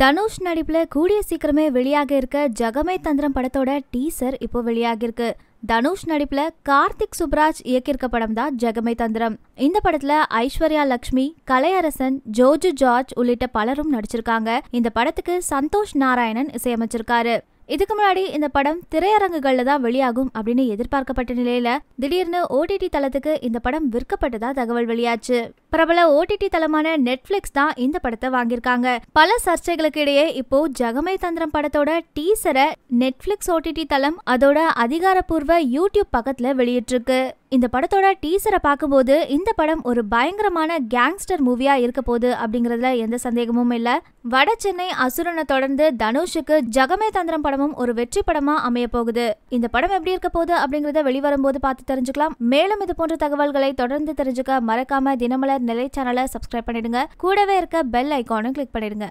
தனுஷ் நடிப்பில் கூடிய சீக்கிரமே வெளியாக இருக்க ஜகமே தந்திரம் படத்தோட டீசர் இப்போ வெளியாகிருக்கு தனுஷ் நடிப்புல கார்த்திக் சுப்ராஜ் இயக்கியிருக்க படம் தான் ஜெகமை தந்திரம் இந்த படத்துல ஐஸ்வர்யா லக்ஷ்மி கலையரசன் ஜோஜு ஜார்ஜ் உள்ளிட்ட பலரும் நடிச்சிருக்காங்க இந்த படத்துக்கு சந்தோஷ் நாராயணன் இசையமைச்சிருக்காரு இதுக்கு முன்னாடி இந்த படம் திரையரங்குகள்ல தான் வெளியாகும் அப்படின்னு எதிர்பார்க்கப்பட்ட நிலையில திடீர்னு ஓடிடி தளத்துக்கு இந்த படம் விற்கப்பட்டதா தகவல் வெளியாச்சு பிரபல ஓடிடி தளமான நெட்ஃபிளிக்ஸ் தான் இந்த படத்தை வாங்கியிருக்காங்க பல சர்ச்சைகளுக்கு இடையே இப்போ ஜகமே தந்திரம் படத்தோட டீசரை நெட்ஃபிளிக்ஸ் ஓடிடி தளம் அதோட அதிகாரப்பூர்வ யூடியூப் பக்கத்துல வெளியிட்டிருக்கு இந்த படத்தோட டீசரை பார்க்கும்போது இந்த படம் ஒரு பயங்கரமான கேங்ஸ்டர் மூவியா இருக்க போகுது அப்படிங்கறதுல எந்த சந்தேகமும் இல்ல வட சென்னை அசுரனை தொடர்ந்து தனுஷுக்கு ஜகமே தந்திரம் படமும் ஒரு வெற்றி படமா அமைய போகுது இந்த படம் எப்படி இருக்க போகுது அப்படிங்கறத வெளிவரும் போது பார்த்து தெரிஞ்சுக்கலாம் மேலும் இது போன்ற தகவல்களை தொடர்ந்து தெரிஞ்சுக்க மறக்காம தினமலர் நிலை சேனலை சப்ஸ்கிரைப் பண்ணிடுங்க கூடவே இருக்க பெல் ஐக்கானும் கிளிக் பண்ணிடுங்க